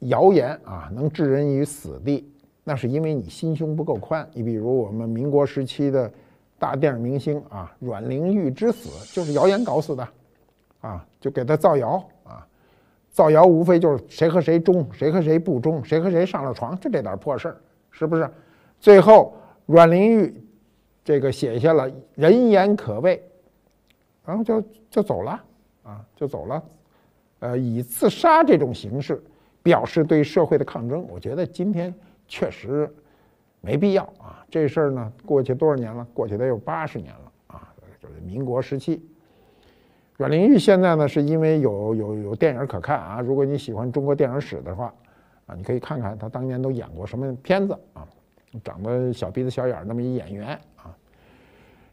谣言啊，能置人于死地，那是因为你心胸不够宽。你比如我们民国时期的，大电影明星啊，阮玲玉之死就是谣言搞死的，啊，就给他造谣啊，造谣无非就是谁和谁忠，谁和谁不忠，谁和谁上了床，就这点破事儿，是不是？最后阮玲玉，这个写下了“人言可畏”，然后就就走了啊，就走了，呃，以自杀这种形式。表示对社会的抗争，我觉得今天确实没必要啊！这事儿呢，过去多少年了？过去得有八十年了啊，就是民国时期。阮玲玉现在呢，是因为有有有电影可看啊。如果你喜欢中国电影史的话啊，你可以看看她当年都演过什么片子啊。长得小鼻子小眼儿那么一演员啊。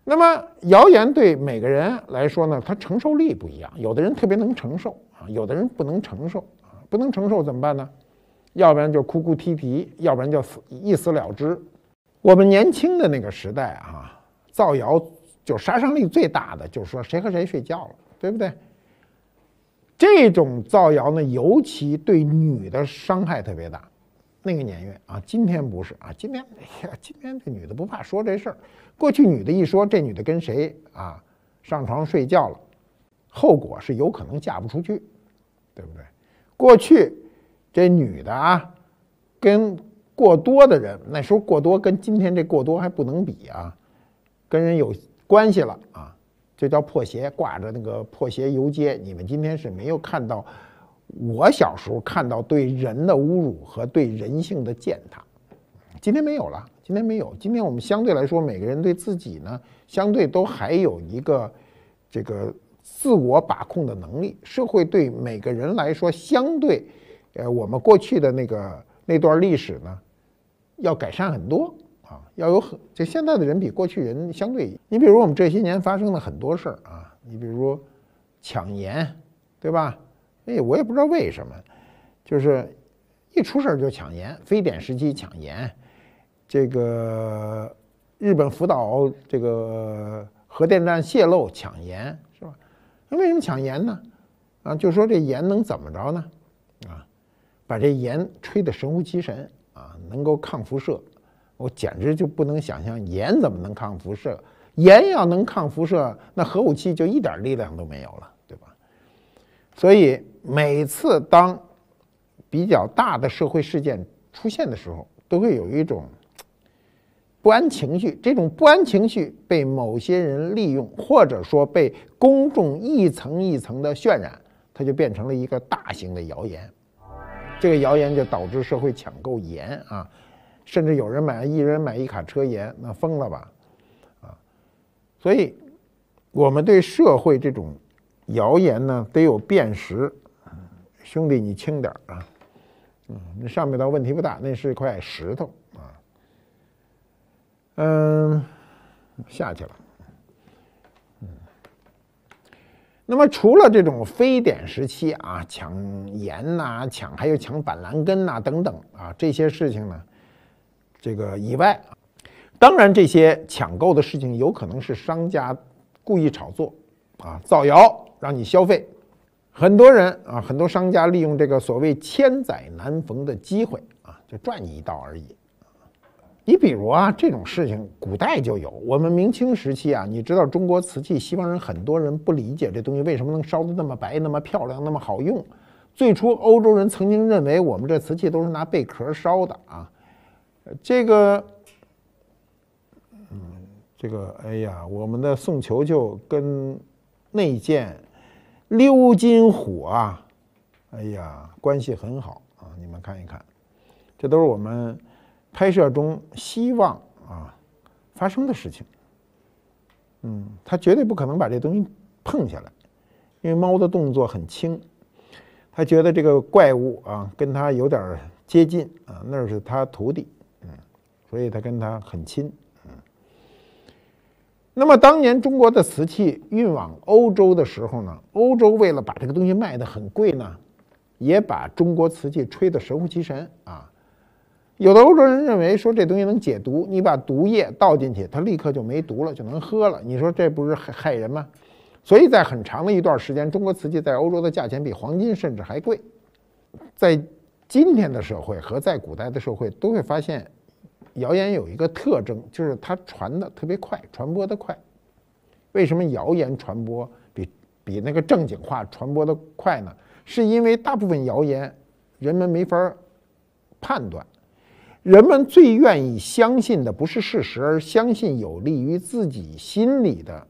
那么谣言对每个人来说呢，他承受力不一样，有的人特别能承受啊，有的人不能承受。不能承受怎么办呢？要不然就哭哭啼啼，要不然就死一死了之。我们年轻的那个时代啊，造谣就杀伤力最大的，就是说谁和谁睡觉了，对不对？这种造谣呢，尤其对女的伤害特别大。那个年月啊，今天不是啊，今天哎呀，今天这女的不怕说这事儿。过去女的一说这女的跟谁啊上床睡觉了，后果是有可能嫁不出去，对不对？过去，这女的啊，跟过多的人，那时候过多跟今天这过多还不能比啊，跟人有关系了啊，这叫破鞋挂着那个破鞋游街。你们今天是没有看到，我小时候看到对人的侮辱和对人性的践踏，今天没有了，今天没有。今天我们相对来说，每个人对自己呢，相对都还有一个这个。自我把控的能力，社会对每个人来说相对，呃，我们过去的那个那段历史呢，要改善很多啊，要有很，就现在的人比过去人相对，你比如我们这些年发生的很多事儿啊，你比如抢盐，对吧？哎，我也不知道为什么，就是一出事儿就抢盐，非典时期抢盐，这个日本福岛这个核电站泄漏抢盐。那为什么抢盐呢？啊，就说这盐能怎么着呢？啊，把这盐吹得神乎其神啊，能够抗辐射。我简直就不能想象盐怎么能抗辐射。盐要能抗辐射，那核武器就一点力量都没有了，对吧？所以每次当比较大的社会事件出现的时候，都会有一种。不安情绪，这种不安情绪被某些人利用，或者说被公众一层一层的渲染，它就变成了一个大型的谣言。这个谣言就导致社会抢购盐啊，甚至有人买一人买一卡车盐，那疯了吧？啊，所以，我们对社会这种谣言呢，得有辨识。兄弟，你轻点儿啊，嗯，那上面的问题不大，那是一块石头。嗯，下去了。那么除了这种非典时期啊抢盐呐、抢还有抢板蓝根呐等等啊这些事情呢，这个以外当然这些抢购的事情有可能是商家故意炒作啊、造谣让你消费。很多人啊，很多商家利用这个所谓千载难逢的机会啊，就赚你一道而已。你比如啊，这种事情古代就有。我们明清时期啊，你知道中国瓷器，西方人很多人不理解这东西为什么能烧得那么白、那么漂亮、那么好用。最初欧洲人曾经认为我们这瓷器都是拿贝壳烧的啊。这个，嗯，这个，哎呀，我们的宋球球跟内建鎏金虎啊，哎呀，关系很好啊。你们看一看，这都是我们。拍摄中希望啊发生的事情，嗯，他绝对不可能把这东西碰下来，因为猫的动作很轻。他觉得这个怪物啊跟他有点接近啊，那是他徒弟，嗯，所以他跟他很亲。嗯，那么当年中国的瓷器运往欧洲的时候呢，欧洲为了把这个东西卖得很贵呢，也把中国瓷器吹得神乎其神啊。有的欧洲人认为说这东西能解毒，你把毒液倒进去，它立刻就没毒了，就能喝了。你说这不是害害人吗？所以在很长的一段时间，中国瓷器在欧洲的价钱比黄金甚至还贵。在今天的社会和在古代的社会都会发现，谣言有一个特征，就是它传的特别快，传播的快。为什么谣言传播比比那个正经话传播的快呢？是因为大部分谣言人们没法判断。人们最愿意相信的不是事实，而相信有利于自己心理的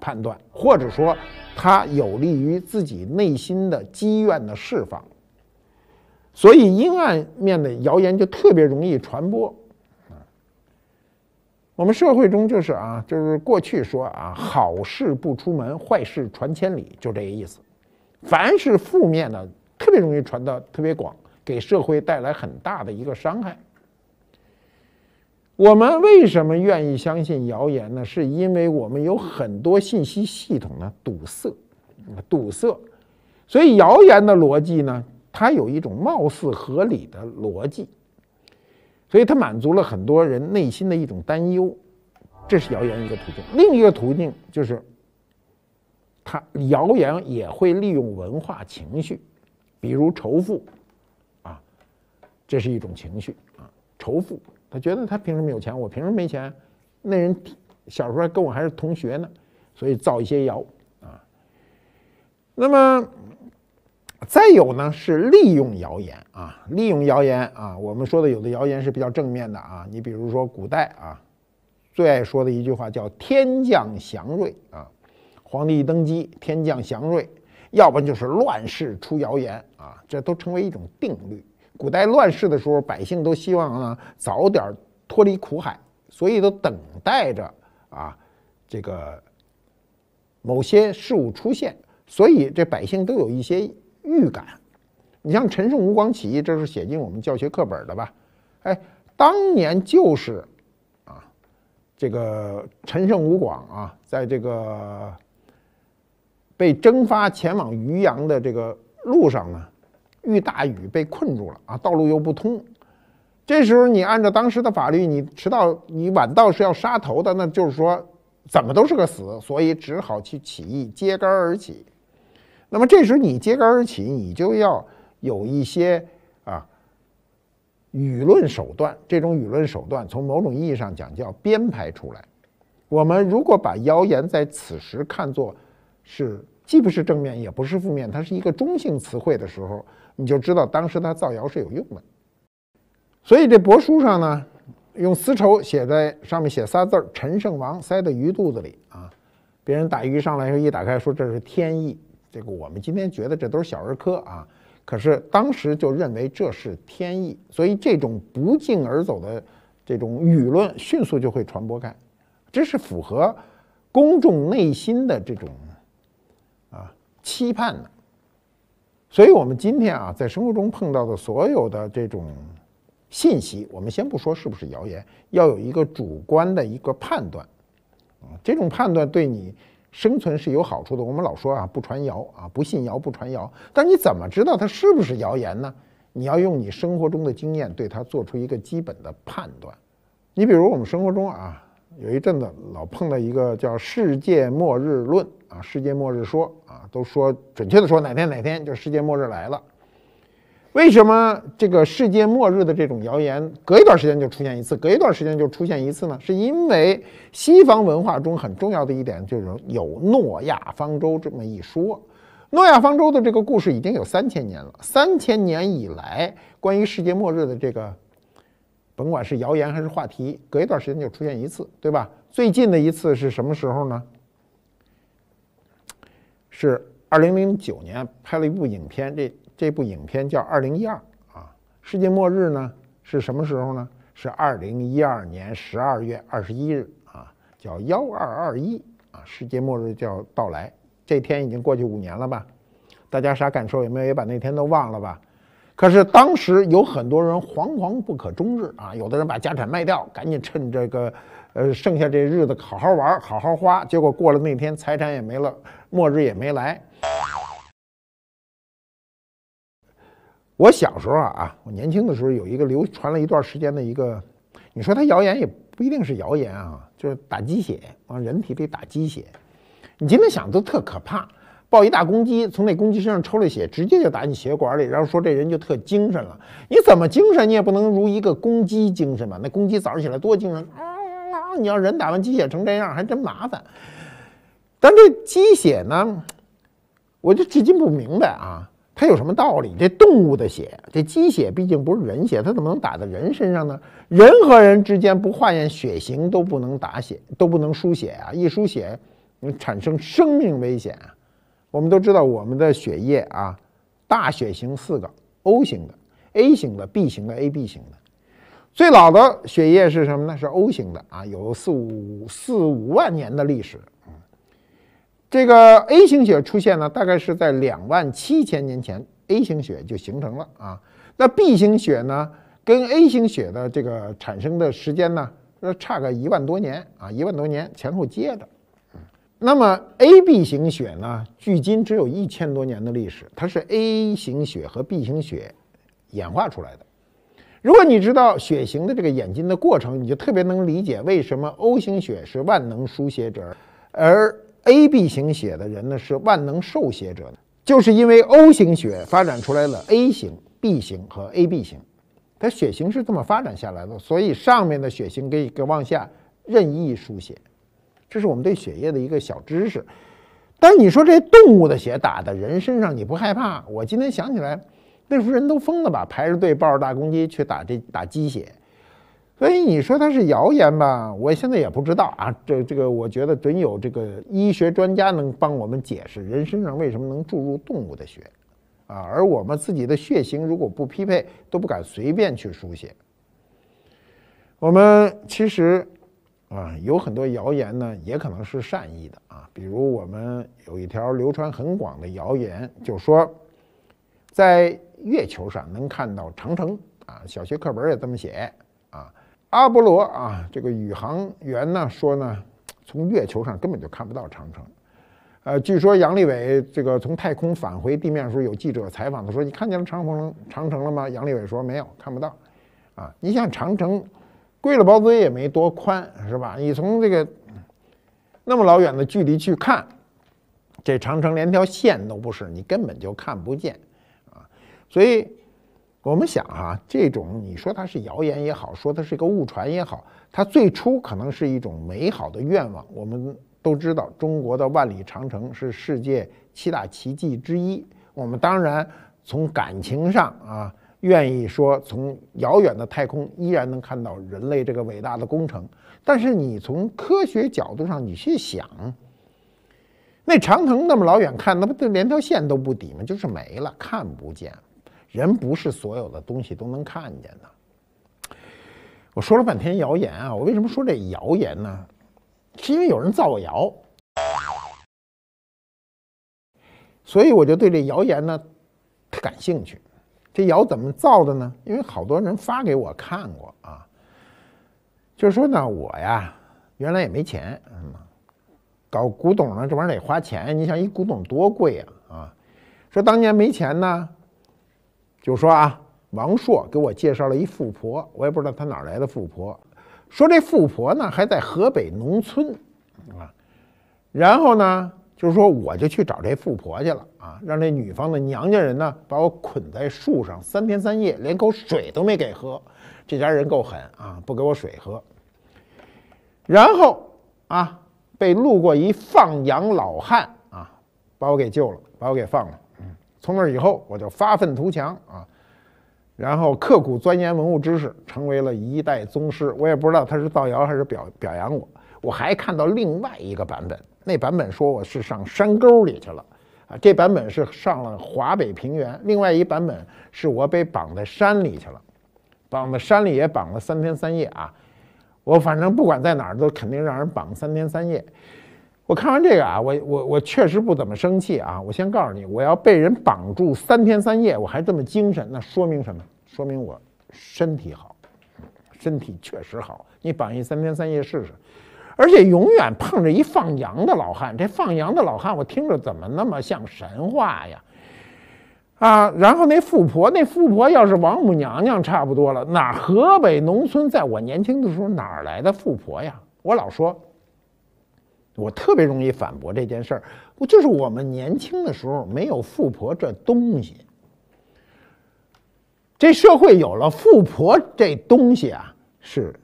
判断，或者说它有利于自己内心的积怨的释放。所以，阴暗面的谣言就特别容易传播。我们社会中就是啊，就是过去说啊，好事不出门，坏事传千里，就这个意思。凡是负面的，特别容易传得特别广，给社会带来很大的一个伤害。我们为什么愿意相信谣言呢？是因为我们有很多信息系统呢堵塞，堵塞，所以谣言的逻辑呢，它有一种貌似合理的逻辑，所以它满足了很多人内心的一种担忧，这是谣言一个途径。另一个途径就是，它谣言也会利用文化情绪，比如仇富啊，这是一种情绪啊，仇富。他觉得他凭什么有钱，我凭什么没钱？那人小时候跟我还是同学呢，所以造一些谣啊。那么，再有呢是利用谣言啊，利用谣言啊。我们说的有的谣言是比较正面的啊，你比如说古代啊，最爱说的一句话叫“天降祥瑞”啊，皇帝一登基，天降祥瑞；要不就是乱世出谣言啊，这都成为一种定律。古代乱世的时候，百姓都希望呢早点脱离苦海，所以都等待着啊这个某些事物出现。所以这百姓都有一些预感。你像陈胜吴广起义，这是写进我们教学课本的吧？哎，当年就是啊这个陈胜吴广啊，在这个被征发前往渔阳的这个路上呢。遇大雨被困住了啊，道路又不通。这时候你按照当时的法律，你迟到、你晚到是要杀头的，那就是说怎么都是个死，所以只好去起义，揭竿而起。那么这时你揭竿而起，你就要有一些啊舆论手段。这种舆论手段从某种意义上讲叫编排出来。我们如果把谣言在此时看作是。既不是正面，也不是负面，它是一个中性词汇的时候，你就知道当时他造谣是有用的。所以这帛书上呢，用丝绸写在上面，写仨字儿“陈胜王”，塞在鱼肚子里啊。别人打鱼上来时候一打开，说这是天意。这个我们今天觉得这都是小儿科啊，可是当时就认为这是天意。所以这种不胫而走的这种舆论，迅速就会传播开，这是符合公众内心的这种。期盼的，所以，我们今天啊，在生活中碰到的所有的这种信息，我们先不说是不是谣言，要有一个主观的一个判断，啊，这种判断对你生存是有好处的。我们老说啊，不传谣啊，不信谣，不传谣。但你怎么知道它是不是谣言呢？你要用你生活中的经验对它做出一个基本的判断。你比如我们生活中啊。有一阵子老碰到一个叫世界末日论啊，世界末日说啊，都说准确的说哪天哪天就世界末日来了。为什么这个世界末日的这种谣言隔一段时间就出现一次，隔一段时间就出现一次呢？是因为西方文化中很重要的一点就是有诺亚方舟这么一说。诺亚方舟的这个故事已经有三千年了，三千年以来关于世界末日的这个。甭管是谣言还是话题，隔一段时间就出现一次，对吧？最近的一次是什么时候呢？是二零零九年拍了一部影片，这这部影片叫《二零一二》啊。世界末日呢是什么时候呢？是二零一二年十二月二十一日啊，叫幺二二一啊，世界末日就要到来。这天已经过去五年了吧？大家啥感受？有没有也把那天都忘了吧？可是当时有很多人惶惶不可终日啊，有的人把家产卖掉，赶紧趁这个，呃，剩下这日子好好玩，好好花。结果过了那天，财产也没了，末日也没来。我小时候啊，我年轻的时候有一个流传了一段时间的一个，你说它谣言也不一定是谣言啊，就是打鸡血往人体里打鸡血，你今天想都特可怕。抱一大公鸡，从那公鸡身上抽了血，直接就打你血管里，然后说这人就特精神了。你怎么精神，你也不能如一个公鸡精神吧？那公鸡早上起来多精神啊！你要人打完鸡血成这样，还真麻烦。但这鸡血呢，我就至今不明白啊，它有什么道理？这动物的血，这鸡血毕竟不是人血，它怎么能打在人身上呢？人和人之间不化验血型都不能打血，都不能输血啊！一输血，产生生命危险啊！我们都知道，我们的血液啊，大血型四个 O 型的、A 型的、B 型的、AB 型的。最老的血液是什么呢？是 O 型的啊，有四五四五万年的历史。这个 A 型血出现呢，大概是在两万七千年前，A 型血就形成了啊。那 B 型血呢，跟 A 型血的这个产生的时间呢，差个一万多年啊，一万多年前后接的。那么 AB 型血呢？距今只有一千多年的历史，它是 A 型血和 B 型血演化出来的。如果你知道血型的这个演进的过程，你就特别能理解为什么 O 型血是万能输血者，而 AB 型血的人呢是万能受血者。就是因为 O 型血发展出来了 A 型、B 型和 AB 型，它血型是这么发展下来的，所以上面的血型可以往下任意输血。这是我们对血液的一个小知识，但你说这动物的血打在人身上你不害怕？我今天想起来，那时候人都疯了吧，排着队抱着大公鸡去打这打鸡血，所以你说它是谣言吧？我现在也不知道啊，这这个我觉得准有这个医学专家能帮我们解释人身上为什么能注入动物的血，啊，而我们自己的血型如果不匹配都不敢随便去输血，我们其实。啊，有很多谣言呢，也可能是善意的啊。比如我们有一条流传很广的谣言，就说在月球上能看到长城啊，小学课本也这么写啊。阿波罗啊，这个宇航员呢说呢，从月球上根本就看不到长城。呃，据说杨利伟这个从太空返回地面的时候，有记者采访他说：“你看见了长城长城了吗？”杨利伟说：“没有，看不到。”啊，你像长城。为了包子也没多宽，是吧？你从这个那么老远的距离去看，这长城连条线都不是，你根本就看不见啊！所以，我们想啊，这种你说它是谣言也好，说它是一个误传也好，它最初可能是一种美好的愿望。我们都知道，中国的万里长城是世界七大奇迹之一。我们当然从感情上啊。愿意说，从遥远的太空依然能看到人类这个伟大的工程，但是你从科学角度上，你去想，那长城那么老远看，那不连条线都不抵吗？就是没了，看不见。人不是所有的东西都能看见的。我说了半天谣言啊，我为什么说这谣言呢？是因为有人造谣，所以我就对这谣言呢感兴趣。这窑怎么造的呢？因为好多人发给我看过啊。就是说呢，我呀，原来也没钱，搞古董呢，这玩意儿得花钱。你想，一古董多贵啊啊！说当年没钱呢，就说啊，王朔给我介绍了一富婆，我也不知道他哪儿来的富婆。说这富婆呢，还在河北农村啊，然后呢？就是说，我就去找这富婆去了啊，让这女方的娘家人呢把我捆在树上三天三夜，连口水都没给喝。这家人够狠啊，不给我水喝。然后啊，被路过一放羊老汉啊把我给救了，把我给放了。嗯，从那以后我就发愤图强啊，然后刻苦钻研文物知识，成为了一代宗师。我也不知道他是造谣还是表表扬我。我还看到另外一个版本。那版本说我是上山沟里去了，啊，这版本是上了华北平原，另外一版本是我被绑在山里去了，绑在山里也绑了三天三夜啊。我反正不管在哪儿都肯定让人绑三天三夜。我看完这个啊，我我我确实不怎么生气啊。我先告诉你，我要被人绑住三天三夜，我还这么精神，那说明什么？说明我身体好，身体确实好。你绑一三天三夜试试。而且永远碰着一放羊的老汉，这放羊的老汉，我听着怎么那么像神话呀？啊，然后那富婆，那富婆要是王母娘娘差不多了。哪河北农村，在我年轻的时候，哪来的富婆呀？我老说，我特别容易反驳这件事儿，我就是我们年轻的时候没有富婆这东西。这社会有了富婆这东西啊，是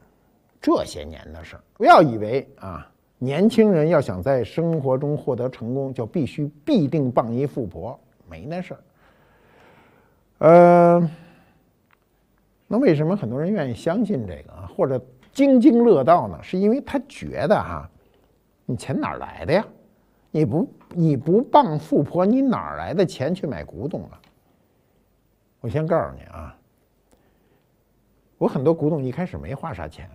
这些年的事儿。不要以为啊，年轻人要想在生活中获得成功，就必须必定傍一富婆，没那事儿。呃，那为什么很多人愿意相信这个，啊，或者津津乐道呢？是因为他觉得啊，你钱哪儿来的呀？你不你不傍富婆，你哪来的钱去买古董啊？我先告诉你啊，我很多古董一开始没花啥钱。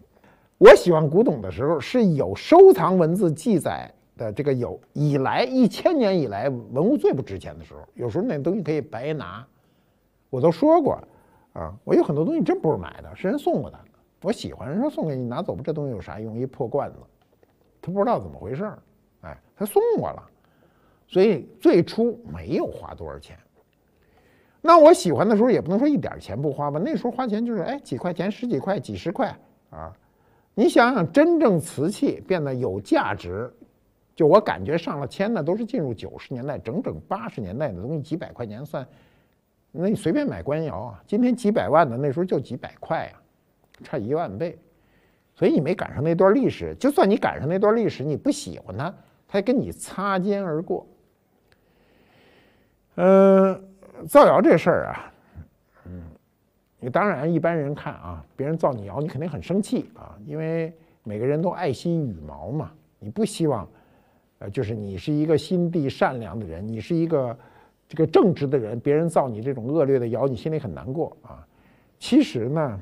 我喜欢古董的时候，是有收藏文字记载的。这个有以来一千年以来文物最不值钱的时候，有时候那东西可以白拿。我都说过，啊，我有很多东西真不是买的，是人送我的。我喜欢，人说送给你拿走吧，这东西有啥用？一破罐子，他不知道怎么回事儿，哎，他送我了，所以最初没有花多少钱。那我喜欢的时候也不能说一点钱不花吧，那时候花钱就是哎几块钱、十几块、几十块啊。你想想，真正瓷器变得有价值，就我感觉上了千的都是进入九十年代，整整八十年代的东西，几百块钱算，那你随便买官窑啊，今天几百万的那时候就几百块啊，差一万倍，所以你没赶上那段历史。就算你赶上那段历史，你不喜欢它，它也跟你擦肩而过。嗯，造谣这事儿啊。你当然一般人看啊，别人造你谣，你肯定很生气啊，因为每个人都爱惜羽毛嘛。你不希望，呃，就是你是一个心地善良的人，你是一个这个正直的人，别人造你这种恶劣的谣，你心里很难过啊。其实呢，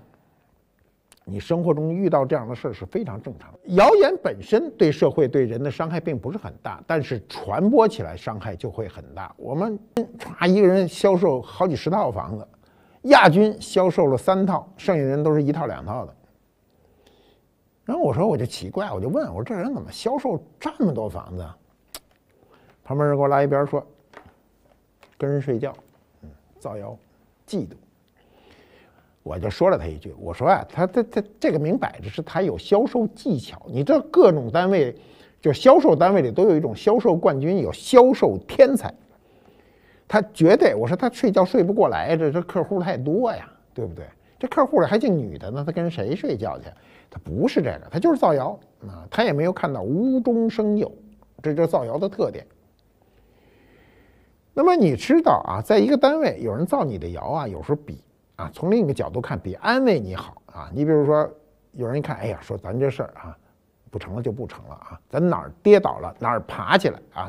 你生活中遇到这样的事儿是非常正常。的。谣言本身对社会对人的伤害并不是很大，但是传播起来伤害就会很大。我们歘 一个人销售好几十套房子。亚军销售了三套，剩下的人都是一套两套的。然后我说我就奇怪，我就问，我说这人怎么销售这么多房子？旁边人给我拉一边说，跟人睡觉，造谣，嫉妒。我就说了他一句，我说啊，他他他这个明摆着是他有销售技巧。你这各种单位，就销售单位里都有一种销售冠军，有销售天才。他绝对我说他睡觉睡不过来，这这客户太多呀，对不对？这客户里还净女的呢，他跟谁睡觉去？他不是这个，他就是造谣啊！他也没有看到无中生有，这就是造谣的特点。那么你知道啊，在一个单位有人造你的谣啊，有时候比啊，从另一个角度看比安慰你好啊。你比如说，有人一看，哎呀，说咱这事儿啊，不成了就不成了啊，咱哪儿跌倒了哪儿爬起来啊。